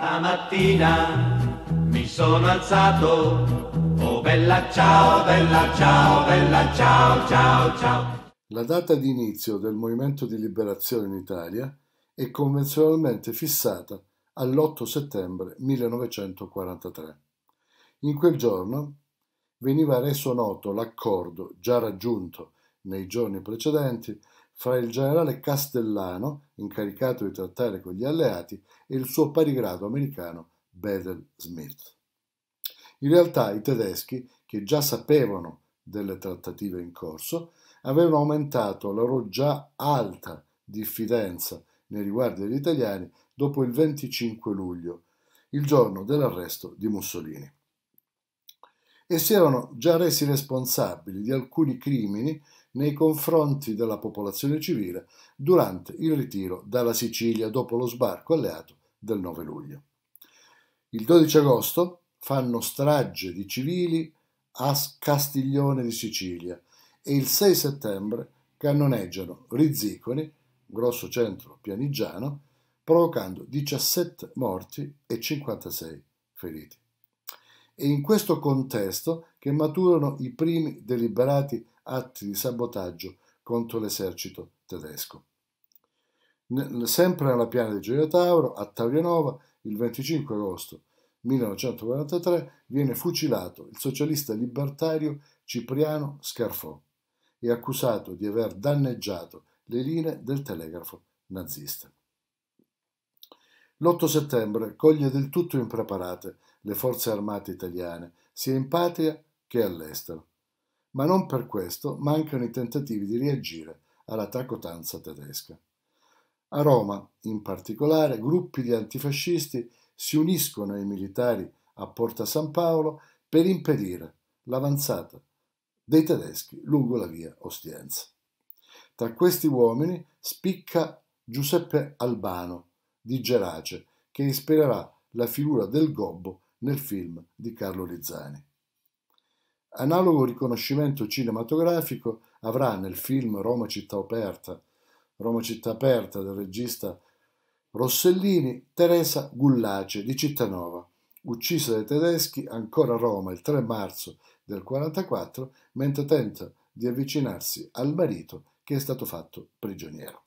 Stamattina mi sono alzato, oh bella ciao, bella ciao, bella ciao, ciao, ciao. La data di inizio del movimento di liberazione in Italia è convenzionalmente fissata all'8 settembre 1943. In quel giorno veniva reso noto l'accordo già raggiunto nei giorni precedenti fra il generale Castellano, incaricato di trattare con gli alleati, e il suo parigrado americano Bethel Smith. In realtà i tedeschi, che già sapevano delle trattative in corso, avevano aumentato la loro già alta diffidenza nei riguardi degli italiani dopo il 25 luglio, il giorno dell'arresto di Mussolini. E si erano già resi responsabili di alcuni crimini nei confronti della popolazione civile durante il ritiro dalla Sicilia dopo lo sbarco alleato del 9 luglio. Il 12 agosto fanno strage di civili a Castiglione di Sicilia e il 6 settembre cannoneggiano Rizziconi, grosso centro pianigiano, provocando 17 morti e 56 feriti. È in questo contesto che maturano i primi deliberati atti di sabotaggio contro l'esercito tedesco. Sempre nella piana di Gioia Tauro, a Taurianova, il 25 agosto 1943 viene fucilato il socialista libertario Cipriano Scarfò e accusato di aver danneggiato le linee del telegrafo nazista. L'8 settembre coglie del tutto impreparate le forze armate italiane, sia in patria che all'estero ma non per questo mancano i tentativi di reagire alla tracotanza tedesca. A Roma, in particolare, gruppi di antifascisti si uniscono ai militari a Porta San Paolo per impedire l'avanzata dei tedeschi lungo la via Ostienza. Tra questi uomini spicca Giuseppe Albano di Gerace, che ispirerà la figura del gobbo nel film di Carlo Lizzani. Analogo riconoscimento cinematografico avrà nel film Roma città aperta, Roma città aperta del regista Rossellini, Teresa Gullace di Cittanova, uccisa dai tedeschi ancora a Roma il 3 marzo del 1944 mentre tenta di avvicinarsi al marito che è stato fatto prigioniero.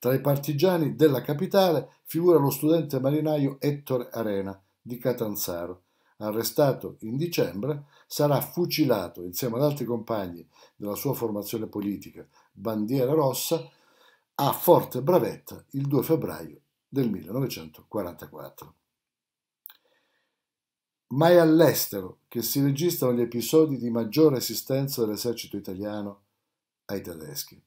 Tra i partigiani della capitale figura lo studente marinaio Ettore Arena di Catanzaro, arrestato in dicembre, sarà fucilato insieme ad altri compagni della sua formazione politica, Bandiera Rossa, a Forte Bravetta il 2 febbraio del 1944. Ma è all'estero che si registrano gli episodi di maggiore assistenza dell'esercito italiano ai tedeschi.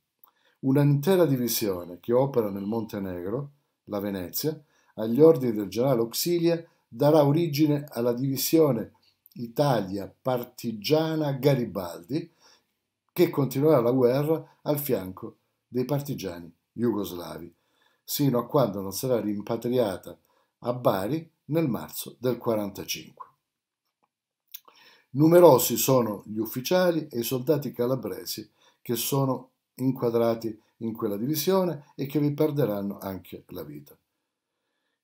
Un'intera divisione che opera nel Montenegro, la Venezia, agli ordini del generale Auxilia, darà origine alla divisione Italia partigiana Garibaldi che continuerà la guerra al fianco dei partigiani jugoslavi, sino a quando non sarà rimpatriata a Bari nel marzo del 45. Numerosi sono gli ufficiali e i soldati calabresi che sono inquadrati in quella divisione e che vi perderanno anche la vita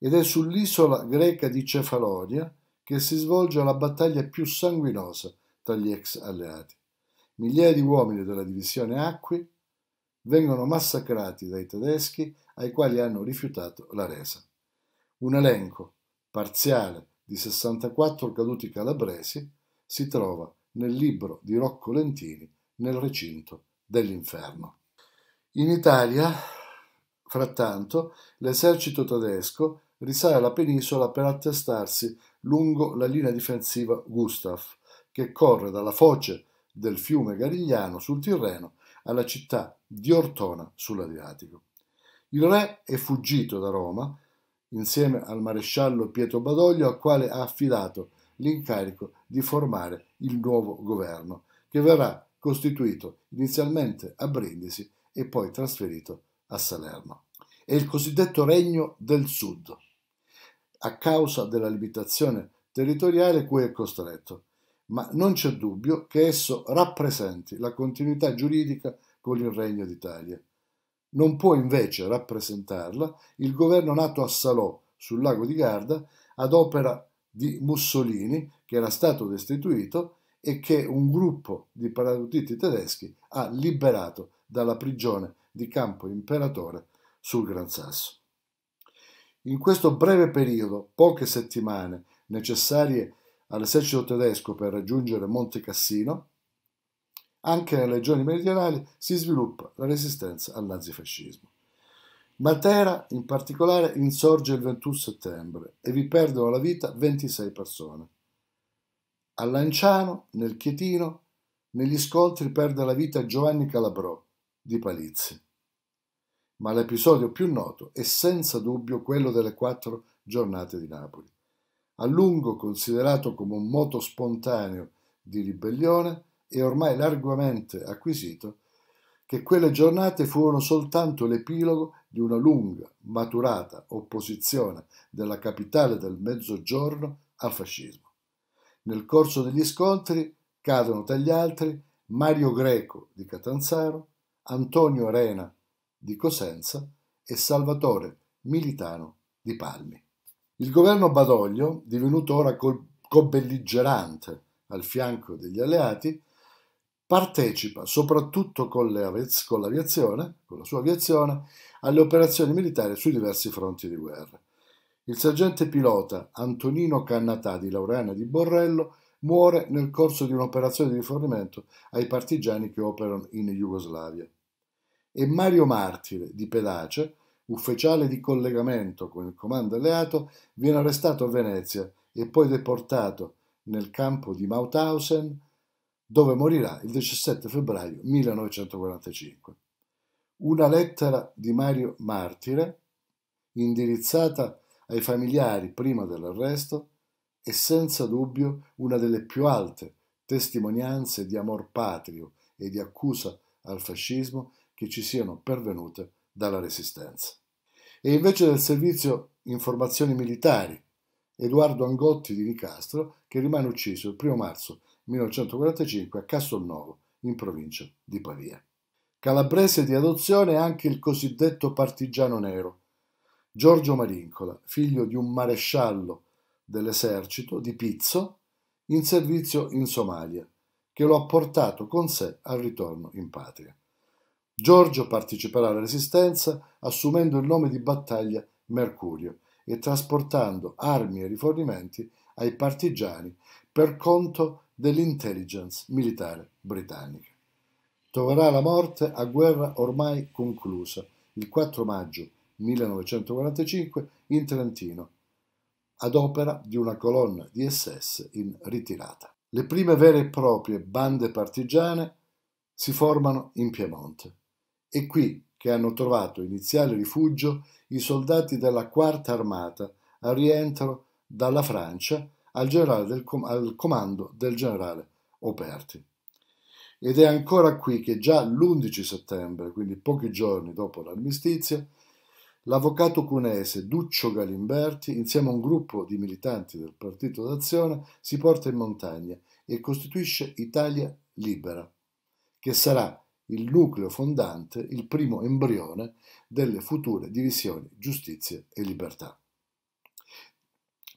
ed è sull'isola greca di Cefalonia che si svolge la battaglia più sanguinosa tra gli ex alleati. Migliaia di uomini della divisione Acqui vengono massacrati dai tedeschi ai quali hanno rifiutato la resa. Un elenco parziale di 64 caduti calabresi si trova nel libro di Rocco Lentini nel recinto dell'inferno. In Italia, frattanto, l'esercito tedesco risale alla penisola per attestarsi lungo la linea difensiva Gustaf, che corre dalla foce del fiume Garigliano sul Tirreno alla città di Ortona sull'Adriatico. Il re è fuggito da Roma insieme al maresciallo Pietro Badoglio al quale ha affidato l'incarico di formare il nuovo governo che verrà costituito inizialmente a Brindisi e poi trasferito a Salerno. È il cosiddetto Regno del Sud a causa della limitazione territoriale cui è costretto, ma non c'è dubbio che esso rappresenti la continuità giuridica con il Regno d'Italia. Non può invece rappresentarla il governo nato a Salò, sul lago di Garda, ad opera di Mussolini, che era stato destituito e che un gruppo di paracadutiti tedeschi ha liberato dalla prigione di campo imperatore sul Gran Sasso. In questo breve periodo, poche settimane necessarie all'esercito tedesco per raggiungere Monte Cassino, anche nelle regioni meridionali si sviluppa la resistenza al nazifascismo. Matera, in particolare, insorge il 21 settembre e vi perdono la vita 26 persone. A Lanciano, nel Chietino, negli scontri perde la vita Giovanni Calabrò di Palizzi ma l'episodio più noto è senza dubbio quello delle quattro giornate di Napoli. A lungo considerato come un moto spontaneo di ribellione, e ormai largamente acquisito che quelle giornate furono soltanto l'epilogo di una lunga, maturata opposizione della capitale del Mezzogiorno al fascismo. Nel corso degli scontri cadono tra gli altri Mario Greco di Catanzaro, Antonio Arena di Cosenza e Salvatore Militano di Palmi. Il governo Badoglio, divenuto ora cobelligerante al fianco degli alleati, partecipa soprattutto con, con l'aviazione, con la sua aviazione, alle operazioni militari sui diversi fronti di guerra. Il sergente pilota Antonino Cannatà di Laureana di Borrello muore nel corso di un'operazione di rifornimento ai partigiani che operano in Jugoslavia e Mario Martire di Pelace, ufficiale di collegamento con il comando alleato, viene arrestato a Venezia e poi deportato nel campo di Mauthausen, dove morirà il 17 febbraio 1945. Una lettera di Mario Martire, indirizzata ai familiari prima dell'arresto, è senza dubbio una delle più alte testimonianze di amor patrio e di accusa al fascismo che ci siano pervenute dalla Resistenza. E invece del servizio informazioni militari, Edoardo Angotti di Nicastro, che rimane ucciso il 1 marzo 1945 a Castelnuovo, in provincia di Pavia. Calabrese di adozione è anche il cosiddetto partigiano nero, Giorgio Marincola, figlio di un maresciallo dell'esercito di Pizzo, in servizio in Somalia, che lo ha portato con sé al ritorno in patria. Giorgio parteciperà alla resistenza assumendo il nome di battaglia Mercurio e trasportando armi e rifornimenti ai partigiani per conto dell'intelligence militare britannica. Troverà la morte a guerra ormai conclusa il 4 maggio 1945 in Trentino, ad opera di una colonna di SS in ritirata. Le prime vere e proprie bande partigiane si formano in Piemonte è qui che hanno trovato iniziale rifugio i soldati della Quarta Armata al rientro dalla Francia al, del, al comando del generale Operti. Ed è ancora qui che già l'11 settembre, quindi pochi giorni dopo l'armistizio, l'avvocato cunese Duccio Galimberti, insieme a un gruppo di militanti del Partito d'Azione, si porta in montagna e costituisce Italia Libera, che sarà il nucleo fondante, il primo embrione delle future divisioni giustizia e libertà.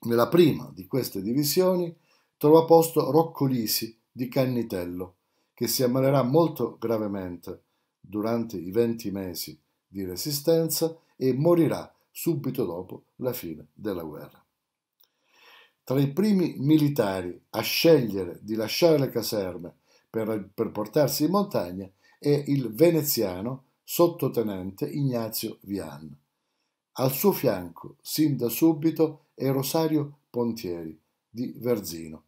Nella prima di queste divisioni trova posto Rocco Lisi di Cannitello, che si ammalerà molto gravemente durante i venti mesi di resistenza e morirà subito dopo la fine della guerra. Tra i primi militari a scegliere di lasciare le caserme per, per portarsi in montagna e il veneziano sottotenente Ignazio Vian. Al suo fianco, sin da subito, è Rosario Pontieri di Verzino,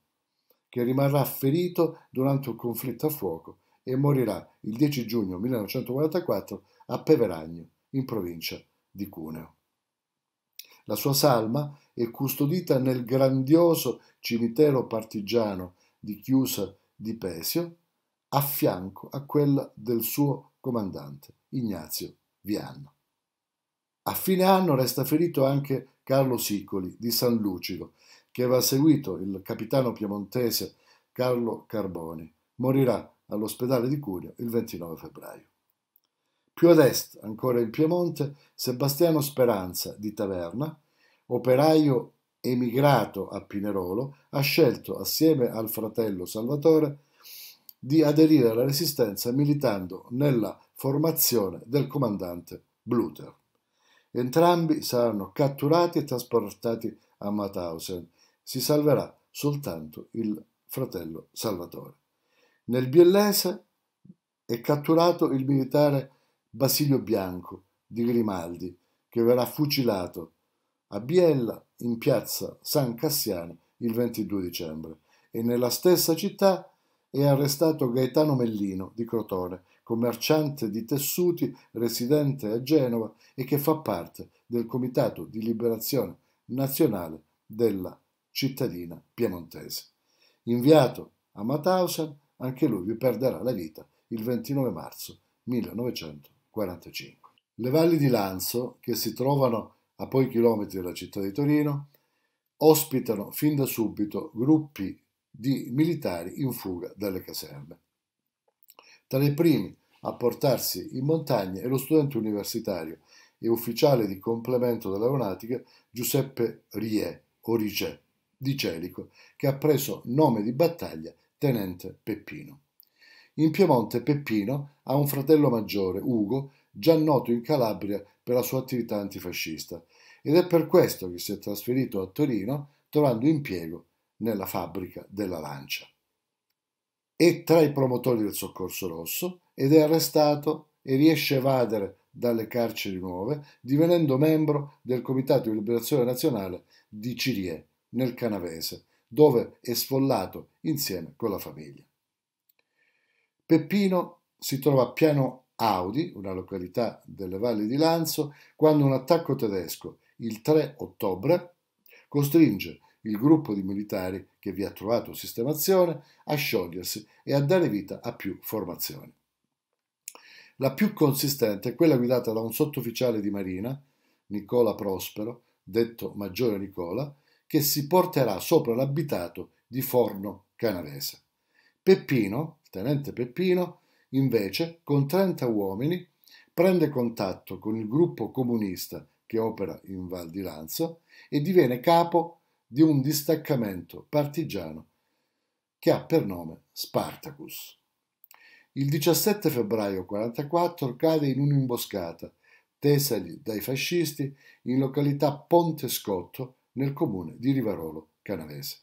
che rimarrà ferito durante un conflitto a fuoco e morirà il 10 giugno 1944 a Peveragno, in provincia di Cuneo. La sua salma è custodita nel grandioso cimitero partigiano di Chiusa di Pesio a fianco a quella del suo comandante, Ignazio Vianna. A fine anno resta ferito anche Carlo Sicoli di San Lucido, che aveva seguito il capitano piemontese Carlo Carboni. Morirà all'ospedale di Curio il 29 febbraio. Più ad est, ancora in Piemonte, Sebastiano Speranza di Taverna, operaio emigrato a Pinerolo, ha scelto assieme al fratello Salvatore di aderire alla resistenza militando nella formazione del comandante Bluter. Entrambi saranno catturati e trasportati a Mauthausen. Si salverà soltanto il fratello Salvatore. Nel biellese è catturato il militare Basilio Bianco di Grimaldi, che verrà fucilato a Biella in piazza San Cassiano il 22 dicembre e nella stessa città e ha arrestato Gaetano Mellino di Crotone, commerciante di tessuti residente a Genova e che fa parte del Comitato di Liberazione Nazionale della cittadina piemontese. Inviato a Mauthausen, anche lui vi perderà la vita il 29 marzo 1945. Le valli di Lanzo, che si trovano a pochi chilometri dalla città di Torino, ospitano fin da subito gruppi di militari in fuga dalle caserme. Tra i primi a portarsi in montagna è lo studente universitario e ufficiale di complemento dell'aeronautica Giuseppe Rie, o Rigè, di Celico, che ha preso nome di battaglia Tenente Peppino. In Piemonte Peppino ha un fratello maggiore, Ugo, già noto in Calabria per la sua attività antifascista ed è per questo che si è trasferito a Torino trovando impiego nella fabbrica della lancia. È tra i promotori del soccorso rosso ed è arrestato e riesce a evadere dalle carceri nuove, divenendo membro del Comitato di Liberazione Nazionale di Cirie, nel Canavese, dove è sfollato insieme con la famiglia. Peppino si trova a Piano Audi, una località delle valli di Lanzo, quando un attacco tedesco, il 3 ottobre, costringe il gruppo di militari che vi ha trovato sistemazione a sciogliersi e a dare vita a più formazioni. La più consistente è quella guidata da un sottufficiale di marina, Nicola Prospero, detto Maggiore Nicola, che si porterà sopra l'abitato di Forno Canavese. Peppino, tenente Peppino, invece, con 30 uomini, prende contatto con il gruppo comunista che opera in Val di Lanzo e diviene capo di un distaccamento partigiano che ha per nome Spartacus. Il 17 febbraio 1944 cade in un'imboscata tesagli dai fascisti in località Ponte Scotto nel comune di Rivarolo Canavese.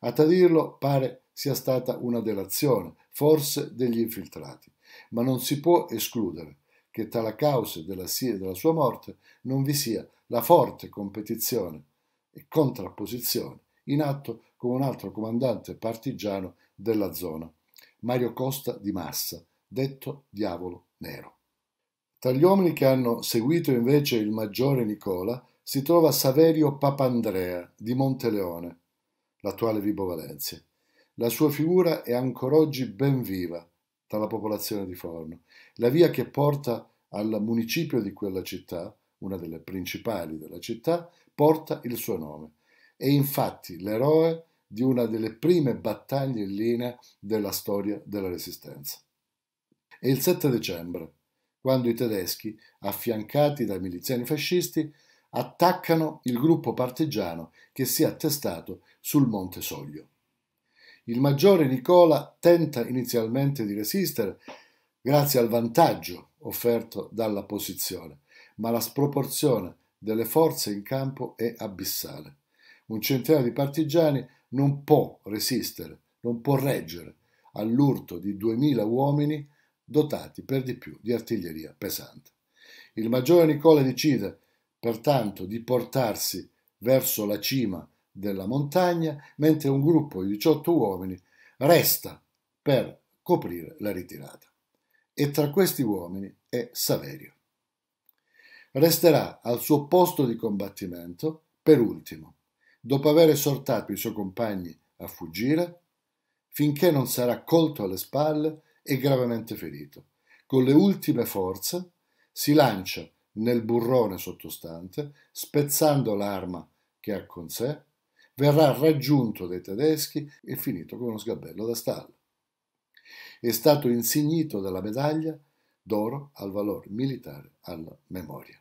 A tradirlo pare sia stata una delazione, forse degli infiltrati, ma non si può escludere che tra la causa della sua morte non vi sia la forte competizione e contrapposizione in atto con un altro comandante partigiano della zona, Mario Costa di Massa, detto Diavolo Nero. Tra gli uomini che hanno seguito invece il maggiore Nicola si trova Saverio Papandrea di Monteleone, l'attuale Vibo Valencia. La sua figura è ancora oggi ben viva tra la popolazione di Forno. La via che porta al municipio di quella città, una delle principali della città, porta il suo nome. È infatti l'eroe di una delle prime battaglie in linea della storia della Resistenza. È il 7 dicembre, quando i tedeschi, affiancati dai miliziani fascisti, attaccano il gruppo partigiano che si è attestato sul Monte Soglio. Il maggiore Nicola tenta inizialmente di resistere grazie al vantaggio offerto dalla posizione, ma la sproporzione delle forze in campo è abissale. Un centinaio di partigiani non può resistere, non può reggere all'urto di 2000 uomini dotati per di più di artiglieria pesante. Il maggiore Nicola decide pertanto di portarsi verso la cima della montagna, mentre un gruppo di 18 uomini resta per coprire la ritirata. E tra questi uomini è Saverio resterà al suo posto di combattimento per ultimo, dopo aver esortato i suoi compagni a fuggire, finché non sarà colto alle spalle e gravemente ferito. Con le ultime forze si lancia nel burrone sottostante, spezzando l'arma che ha con sé, verrà raggiunto dai tedeschi e finito con uno sgabello da stalla. È stato insignito della medaglia d'oro al valor militare alla memoria.